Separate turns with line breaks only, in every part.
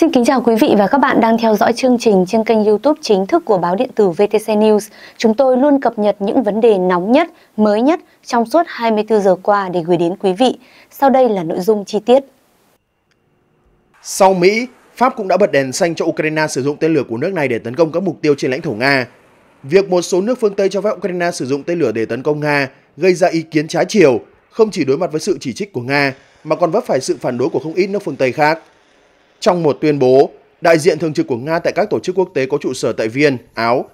Xin kính chào quý vị và các bạn đang theo dõi chương trình trên kênh YouTube chính thức của báo điện tử VTC News. Chúng tôi luôn cập nhật những vấn đề nóng nhất, mới nhất trong suốt 24 giờ qua để gửi đến quý vị. Sau đây là nội dung chi tiết.
Sau Mỹ, Pháp cũng đã bật đèn xanh cho Ukraine sử dụng tên lửa của nước này để tấn công các mục tiêu trên lãnh thổ Nga. Việc một số nước phương Tây cho phép Ukraine sử dụng tên lửa để tấn công Nga gây ra ý kiến trái chiều, không chỉ đối mặt với sự chỉ trích của Nga mà còn vấp phải sự phản đối của không ít nước phương Tây khác. Trong một tuyên bố, đại diện thường trực của Nga tại các tổ chức quốc tế có trụ sở tại Viên, Áo,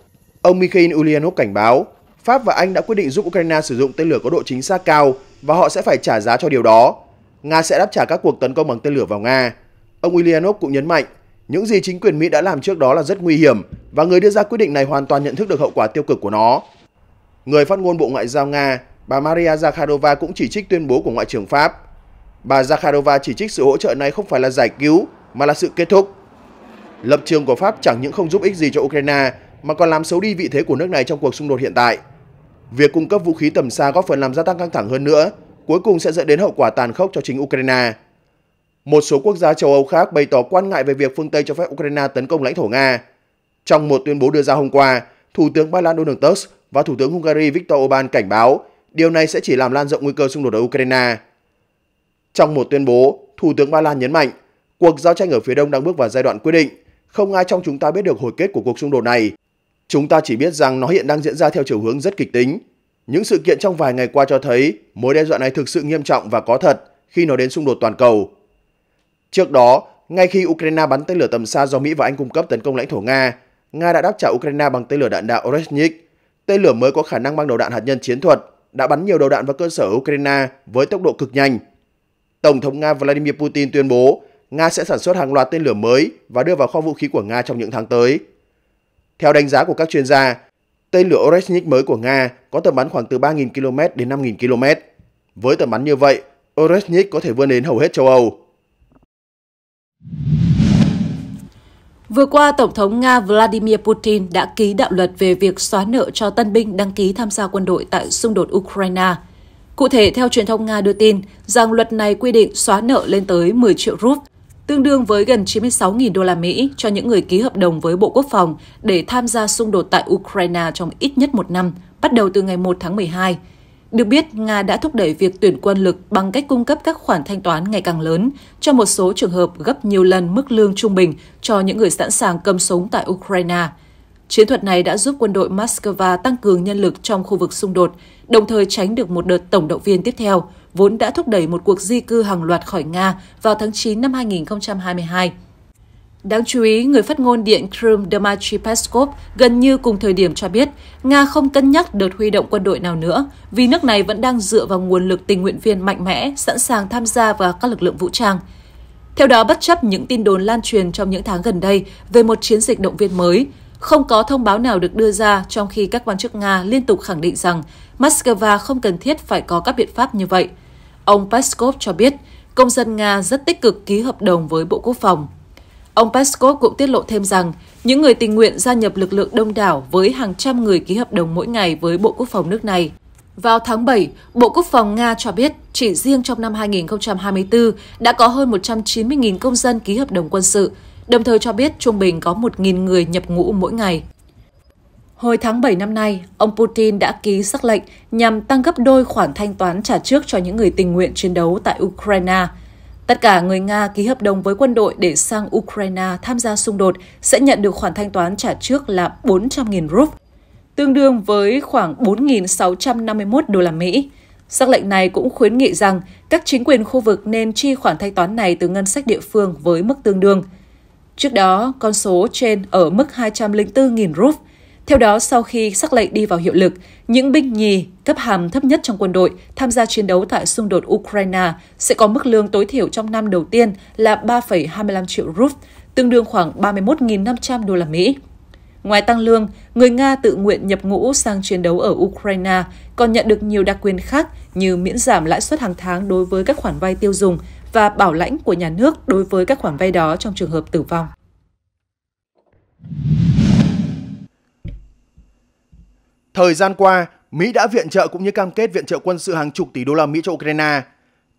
ông Mikhail Ulyanov cảnh báo Pháp và Anh đã quyết định giúp Ukraine sử dụng tên lửa có độ chính xác cao và họ sẽ phải trả giá cho điều đó. Nga sẽ đáp trả các cuộc tấn công bằng tên lửa vào Nga. Ông Ulyanov cũng nhấn mạnh, những gì chính quyền Mỹ đã làm trước đó là rất nguy hiểm và người đưa ra quyết định này hoàn toàn nhận thức được hậu quả tiêu cực của nó. Người phát ngôn Bộ Ngoại giao Nga, bà Maria Zakharova cũng chỉ trích tuyên bố của Ngoại trưởng Pháp. Bà Zakharova chỉ trích sự hỗ trợ này không phải là giải cứu mà là sự kết thúc. Lập trường của Pháp chẳng những không giúp ích gì cho Ukraine mà còn làm xấu đi vị thế của nước này trong cuộc xung đột hiện tại. Việc cung cấp vũ khí tầm xa góp phần làm gia tăng căng thẳng hơn nữa, cuối cùng sẽ dẫn đến hậu quả tàn khốc cho chính Ukraine. Một số quốc gia châu Âu khác bày tỏ quan ngại về việc phương Tây cho phép Ukraine tấn công lãnh thổ Nga. Trong một tuyên bố đưa ra hôm qua, Thủ tướng Ba Lan Donald Tusk và Thủ tướng Hungary Viktor Orbán cảnh báo điều này sẽ chỉ làm lan rộng nguy cơ xung đột ở Ukraine. Trong một tuyên bố, Thủ tướng Ba Lan nhấn mạnh Cuộc giao tranh ở phía đông đang bước vào giai đoạn quyết định. Không ai trong chúng ta biết được hồi kết của cuộc xung đột này. Chúng ta chỉ biết rằng nó hiện đang diễn ra theo chiều hướng rất kịch tính. Những sự kiện trong vài ngày qua cho thấy mối đe dọa này thực sự nghiêm trọng và có thật khi nó đến xung đột toàn cầu. Trước đó, ngay khi Ukraine bắn tên lửa tầm xa do Mỹ và Anh cung cấp tấn công lãnh thổ Nga, Nga đã đáp trả Ukraine bằng tên lửa đạn đạo Oreshnik. Tên lửa mới có khả năng mang đầu đạn hạt nhân chiến thuật, đã bắn nhiều đầu đạn vào cơ sở Ukraine với tốc độ cực nhanh. Tổng thống Nga Vladimir Putin tuyên bố Nga sẽ sản xuất hàng loạt tên lửa mới và đưa vào kho vũ khí của Nga trong những tháng tới. Theo đánh giá của các chuyên gia, tên lửa Oreshnik mới của Nga có tầm bắn khoảng từ 3.000 km đến 5.000 km. Với tầm bắn như vậy, Oreshnik có thể vươn đến hầu hết châu Âu.
Vừa qua, Tổng thống Nga Vladimir Putin đã ký đạo luật về việc xóa nợ cho tân binh đăng ký tham gia quân đội tại xung đột Ukraine. Cụ thể, theo truyền thông Nga đưa tin rằng luật này quy định xóa nợ lên tới 10 triệu rúp, tương đương với gần 96.000 đô la Mỹ cho những người ký hợp đồng với Bộ Quốc phòng để tham gia xung đột tại Ukraine trong ít nhất một năm, bắt đầu từ ngày 1 tháng 12. Được biết, Nga đã thúc đẩy việc tuyển quân lực bằng cách cung cấp các khoản thanh toán ngày càng lớn, cho một số trường hợp gấp nhiều lần mức lương trung bình cho những người sẵn sàng cầm súng tại Ukraine. Chiến thuật này đã giúp quân đội Moscow tăng cường nhân lực trong khu vực xung đột, đồng thời tránh được một đợt tổng động viên tiếp theo, vốn đã thúc đẩy một cuộc di cư hàng loạt khỏi Nga vào tháng 9 năm 2022. Đáng chú ý, người phát ngôn Điện kremlin Dmitry Peskov gần như cùng thời điểm cho biết Nga không cân nhắc đợt huy động quân đội nào nữa vì nước này vẫn đang dựa vào nguồn lực tình nguyện viên mạnh mẽ sẵn sàng tham gia vào các lực lượng vũ trang. Theo đó, bất chấp những tin đồn lan truyền trong những tháng gần đây về một chiến dịch động viên mới, không có thông báo nào được đưa ra trong khi các quan chức Nga liên tục khẳng định rằng Moscow không cần thiết phải có các biện pháp như vậy – Ông Peskov cho biết công dân Nga rất tích cực ký hợp đồng với Bộ Quốc phòng. Ông Peskov cũng tiết lộ thêm rằng những người tình nguyện gia nhập lực lượng đông đảo với hàng trăm người ký hợp đồng mỗi ngày với Bộ Quốc phòng nước này. Vào tháng 7, Bộ Quốc phòng Nga cho biết chỉ riêng trong năm 2024 đã có hơn 190.000 công dân ký hợp đồng quân sự, đồng thời cho biết trung bình có 1.000 người nhập ngũ mỗi ngày. Hồi tháng 7 năm nay, ông Putin đã ký sắc lệnh nhằm tăng gấp đôi khoản thanh toán trả trước cho những người tình nguyện chiến đấu tại Ukraine. Tất cả người Nga ký hợp đồng với quân đội để sang Ukraine tham gia xung đột sẽ nhận được khoản thanh toán trả trước là 400.000 rúp, tương đương với khoảng 4.651 đô la Mỹ. Sắc lệnh này cũng khuyến nghị rằng các chính quyền khu vực nên chi khoản thanh toán này từ ngân sách địa phương với mức tương đương. Trước đó, con số trên ở mức 204.000 rúp, theo đó, sau khi sắc lệnh đi vào hiệu lực, những binh nhì cấp hàm thấp nhất trong quân đội tham gia chiến đấu tại xung đột Ukraine sẽ có mức lương tối thiểu trong năm đầu tiên là 3,25 triệu rúp, tương đương khoảng 31.500 đô la Mỹ. Ngoài tăng lương, người Nga tự nguyện nhập ngũ sang chiến đấu ở Ukraine còn nhận được nhiều đặc quyền khác như miễn giảm lãi suất hàng tháng đối với các khoản vay tiêu dùng và bảo lãnh của nhà nước đối với các khoản vay đó trong trường hợp tử vong.
Thời gian qua, Mỹ đã viện trợ cũng như cam kết viện trợ quân sự hàng chục tỷ đô la Mỹ cho Ukraine.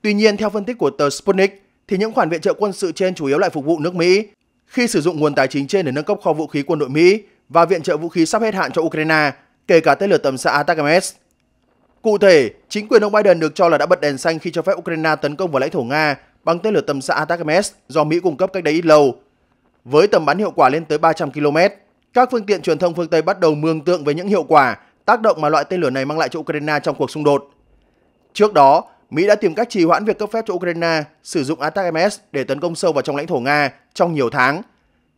Tuy nhiên, theo phân tích của tờ Sputnik, thì những khoản viện trợ quân sự trên chủ yếu lại phục vụ nước Mỹ khi sử dụng nguồn tài chính trên để nâng cấp kho vũ khí quân đội Mỹ và viện trợ vũ khí sắp hết hạn cho Ukraine, kể cả tên lửa tầm xa Atacms. Cụ thể, chính quyền ông Biden được cho là đã bật đèn xanh khi cho phép Ukraine tấn công vào lãnh thổ Nga bằng tên lửa tầm xa Atacms do Mỹ cung cấp cách đây ít lâu. Với tầm bắn hiệu quả lên tới 300 km, các phương tiện truyền thông phương Tây bắt đầu mường tượng về những hiệu quả tác động mà loại tên lửa này mang lại cho Ukraine trong cuộc xung đột. Trước đó, Mỹ đã tìm cách trì hoãn việc cấp phép cho Ukraine sử dụng MS để tấn công sâu vào trong lãnh thổ Nga trong nhiều tháng.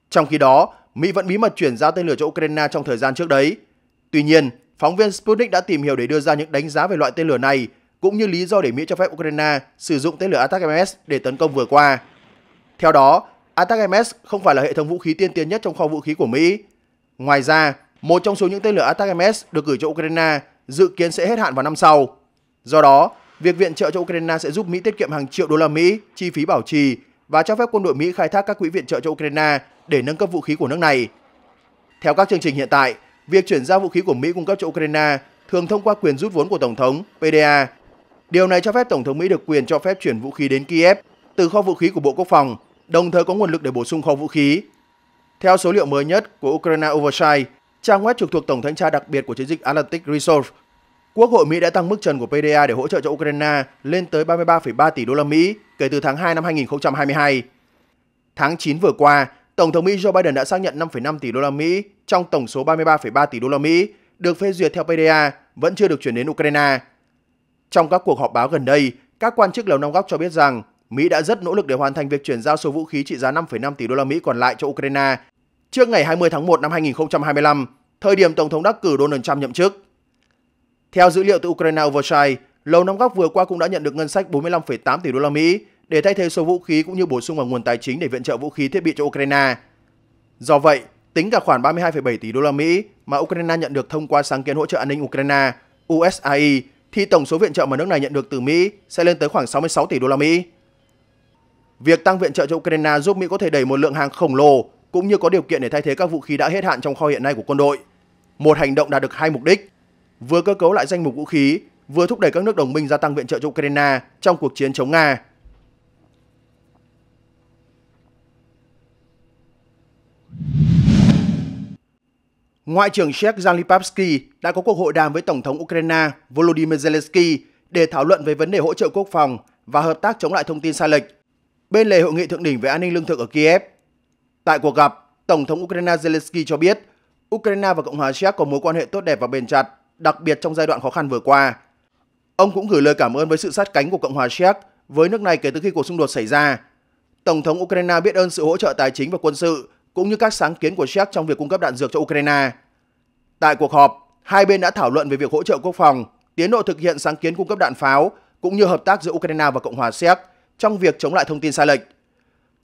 Trong khi đó, Mỹ vẫn bí mật chuyển giao tên lửa cho Ukraine trong thời gian trước đấy. Tuy nhiên, phóng viên Sputnik đã tìm hiểu để đưa ra những đánh giá về loại tên lửa này cũng như lý do để Mỹ cho phép Ukraine sử dụng tên lửa MS để tấn công vừa qua. Theo đó, MS không phải là hệ thống vũ khí tiên tiến nhất trong kho vũ khí của Mỹ. Ngoài ra, một trong số những tên lửa Attack được gửi cho Ukraine dự kiến sẽ hết hạn vào năm sau. Do đó, việc viện trợ cho Ukraine sẽ giúp Mỹ tiết kiệm hàng triệu đô la Mỹ chi phí bảo trì và cho phép quân đội Mỹ khai thác các quỹ viện trợ cho Ukraine để nâng cấp vũ khí của nước này. Theo các chương trình hiện tại, việc chuyển giao vũ khí của Mỹ cung cấp cho Ukraine thường thông qua quyền rút vốn của Tổng thống PDA. Điều này cho phép Tổng thống Mỹ được quyền cho phép chuyển vũ khí đến Kiev từ kho vũ khí của Bộ Quốc phòng, đồng thời có nguồn lực để bổ sung kho vũ khí. Theo số liệu mới nhất của Ukraine Oversight, Trang web trực thuộc Tổng thanh tra đặc biệt của chiến dịch Atlantic Resource, Quốc hội Mỹ đã tăng mức trần của PDA để hỗ trợ cho Ukraine lên tới 33,3 tỷ đô la Mỹ kể từ tháng 2 năm 2022. Tháng 9 vừa qua, Tổng thống Mỹ Joe Biden đã xác nhận 5,5 tỷ đô la Mỹ trong tổng số 33,3 tỷ đô la Mỹ được phê duyệt theo PDA vẫn chưa được chuyển đến Ukraine. Trong các cuộc họp báo gần đây, các quan chức Lầu Năm Góc cho biết rằng Mỹ đã rất nỗ lực để hoàn thành việc chuyển giao số vũ khí trị giá 5,5 tỷ đô la Mỹ còn lại cho Ukraine trước ngày 20 tháng 1 năm 2025, thời điểm Tổng thống đắc cử Donald Trump nhậm chức. Theo dữ liệu từ Ukraine Oversight, Lầu Năm Góc vừa qua cũng đã nhận được ngân sách 45,8 tỷ đô la Mỹ để thay thế số vũ khí cũng như bổ sung vào nguồn tài chính để viện trợ vũ khí thiết bị cho Ukraine. Do vậy, tính cả khoản 32,7 tỷ đô la Mỹ mà Ukraine nhận được thông qua sáng kiến hỗ trợ an ninh Ukraine USAI thì tổng số viện trợ mà nước này nhận được từ Mỹ sẽ lên tới khoảng 66 tỷ đô la Mỹ. Việc tăng viện trợ cho Ukraine giúp Mỹ có thể đẩy một lượng hàng khổng lồ cũng như có điều kiện để thay thế các vũ khí đã hết hạn trong kho hiện nay của quân đội. Một hành động đạt được hai mục đích, vừa cơ cấu lại danh mục vũ khí, vừa thúc đẩy các nước đồng minh gia tăng viện trợ cho Ukraine trong cuộc chiến chống Nga. Ngoại trưởng Séc Zalipavsky đã có cuộc hội đàm với Tổng thống Ukraine Volodymyr Zelensky để thảo luận về vấn đề hỗ trợ quốc phòng và hợp tác chống lại thông tin sai lệch. Bên lề hội nghị thượng đỉnh về an ninh lương thực ở Kiev, Tại cuộc gặp, Tổng thống Ukraine Zelensky cho biết Ukraine và Cộng hòa Séc có mối quan hệ tốt đẹp và bền chặt, đặc biệt trong giai đoạn khó khăn vừa qua. Ông cũng gửi lời cảm ơn với sự sát cánh của Cộng hòa Séc với nước này kể từ khi cuộc xung đột xảy ra. Tổng thống Ukraine biết ơn sự hỗ trợ tài chính và quân sự cũng như các sáng kiến của Séc trong việc cung cấp đạn dược cho Ukraine. Tại cuộc họp, hai bên đã thảo luận về việc hỗ trợ quốc phòng, tiến độ thực hiện sáng kiến cung cấp đạn pháo cũng như hợp tác giữa Ukraine và Cộng hòa Séc trong việc chống lại thông tin sai lệch.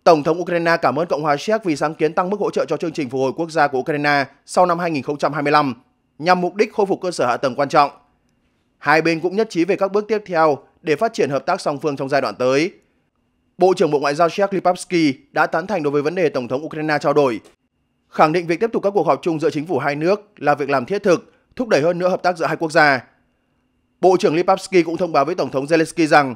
Tổng thống Ukraine cảm ơn Cộng hòa Séc vì sáng kiến tăng mức hỗ trợ cho chương trình phục hồi quốc gia của Ukraine sau năm 2025 nhằm mục đích khôi phục cơ sở hạ tầng quan trọng. Hai bên cũng nhất trí về các bước tiếp theo để phát triển hợp tác song phương trong giai đoạn tới. Bộ trưởng Bộ Ngoại giao Séc Lipavsky đã tán thành đối với vấn đề Tổng thống Ukraine trao đổi, khẳng định việc tiếp tục các cuộc họp chung giữa chính phủ hai nước là việc làm thiết thực, thúc đẩy hơn nữa hợp tác giữa hai quốc gia. Bộ trưởng Lipavsky cũng thông báo với Tổng thống Zelensky rằng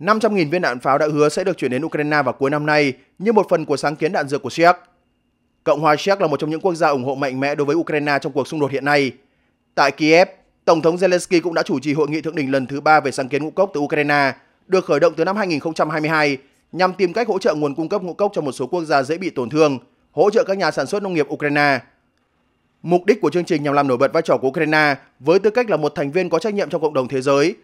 500.000 viên đạn pháo đã hứa sẽ được chuyển đến Ukraine vào cuối năm nay như một phần của sáng kiến đạn dược của Séc. Cộng hòa Séc là một trong những quốc gia ủng hộ mạnh mẽ đối với Ukraine trong cuộc xung đột hiện nay. Tại Kiev, Tổng thống Zelensky cũng đã chủ trì hội nghị thượng đỉnh lần thứ ba về sáng kiến ngũ cốc từ Ukraine, được khởi động từ năm 2022 nhằm tìm cách hỗ trợ nguồn cung cấp ngũ cốc cho một số quốc gia dễ bị tổn thương, hỗ trợ các nhà sản xuất nông nghiệp Ukraine. Mục đích của chương trình nhằm làm nổi bật vai trò của Ukraine với tư cách là một thành viên có trách nhiệm trong cộng đồng thế giới,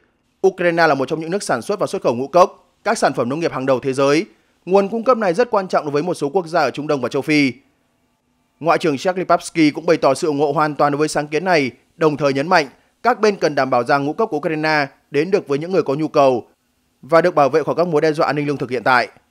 Ukraine là một trong những nước sản xuất và xuất khẩu ngũ cốc, các sản phẩm nông nghiệp hàng đầu thế giới. Nguồn cung cấp này rất quan trọng đối với một số quốc gia ở Trung Đông và châu Phi. Ngoại trưởng Sergei Lipavsky cũng bày tỏ sự ủng hộ hoàn toàn đối với sáng kiến này, đồng thời nhấn mạnh các bên cần đảm bảo rằng ngũ cốc của Ukraine đến được với những người có nhu cầu và được bảo vệ khỏi các mối đe dọa an ninh lương thực hiện tại.